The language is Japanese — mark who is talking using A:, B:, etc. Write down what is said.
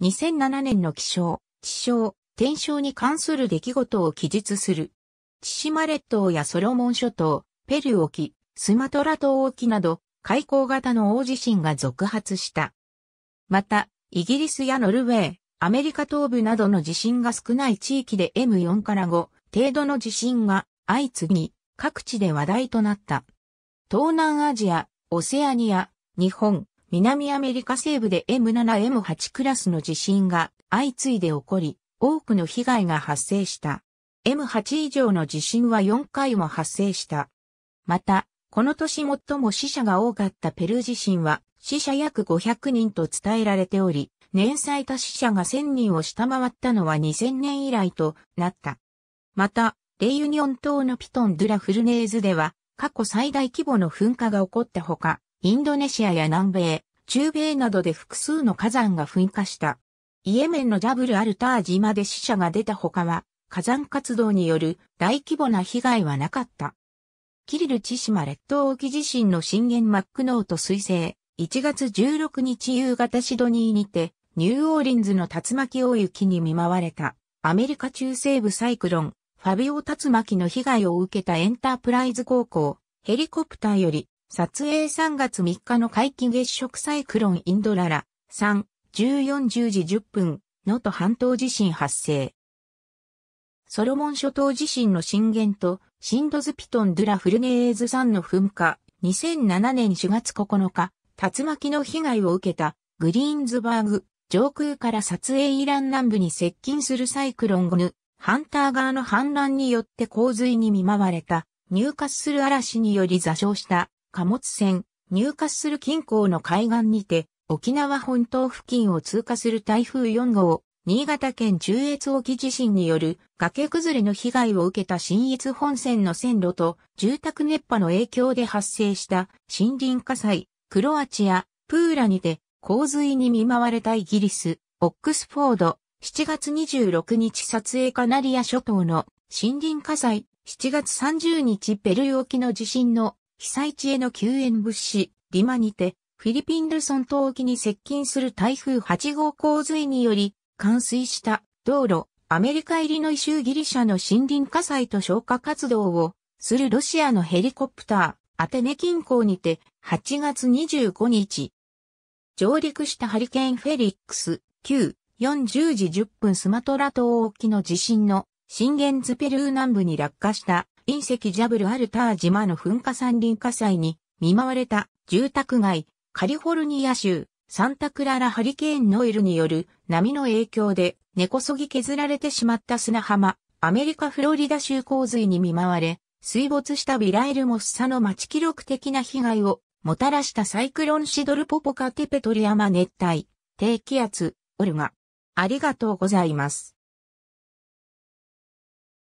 A: 2007年の気象、地象、天象に関する出来事を記述する。千島列島やソロモン諸島、ペルー沖、スマトラ島沖など、海溝型の大地震が続発した。また、イギリスやノルウェー、アメリカ東部などの地震が少ない地域で M4 から5程度の地震が相次ぎ、各地で話題となった。東南アジア、オセアニア、日本、南アメリカ西部で M7M8 クラスの地震が相次いで起こり、多くの被害が発生した。M8 以上の地震は4回も発生した。また、この年最も死者が多かったペルー地震は死者約500人と伝えられており、年最多死者が1000人を下回ったのは2000年以来となった。また、レイユニオン島のピトン・ドゥ・ラ・フルネーズでは過去最大規模の噴火が起こったほか、インドネシアや南米、中米などで複数の火山が噴火した。イエメンのジャブル・アルタージまで死者が出た他は、火山活動による大規模な被害はなかった。キリル千島列島沖地震の震源マックノート彗星、1月16日夕方シドニーにて、ニューオーリンズの竜巻大雪に見舞われた、アメリカ中西部サイクロン、ファビオ竜巻の被害を受けたエンタープライズ高校、ヘリコプターより、撮影3月3日の皆既月食サイクロンインドララ3、1410時10分、のと半島地震発生。ソロモン諸島地震の震源と、シンドズピトン・ドゥラ・フルネーズ山の噴火、2007年4月9日、竜巻の被害を受けた、グリーンズバーグ、上空から撮影イラン南部に接近するサイクロンゴヌ、ハンター側の氾濫によって洪水に見舞われた、入荷する嵐により座礁した貨物船、入荷する近郊の海岸にて、沖縄本島付近を通過する台風4号、新潟県中越沖地震による崖崩れの被害を受けた新越本線の線路と住宅熱波の影響で発生した森林火災、クロアチア、プーラにて洪水に見舞われたイギリス、オックスフォード、7月26日撮影カナリア諸島の森林火災、7月30日ペルー沖の地震の被災地への救援物資、リマにて、フィリピンルソン島沖に接近する台風8号洪水により、冠水した道路、アメリカ入りのイ州ギリシャの森林火災と消火活動をするロシアのヘリコプター、アテネ近郊にて8月25日、上陸したハリケーンフェリックス旧、40時10分スマトラ島沖の地震の震源ズペルー南部に落下した隕石ジャブル・アルター島の噴火山林火災に見舞われた住宅街、カリフォルニア州、サンタクララハリケーンノイルによる波の影響で根こそぎ削られてしまった砂浜、アメリカフロリダ州洪水に見舞われ、水没したビラエルモスサの町記録的な被害をもたらしたサイクロンシドルポポカテペトリアマ熱帯、低気圧、オルガ。ありがとうございます。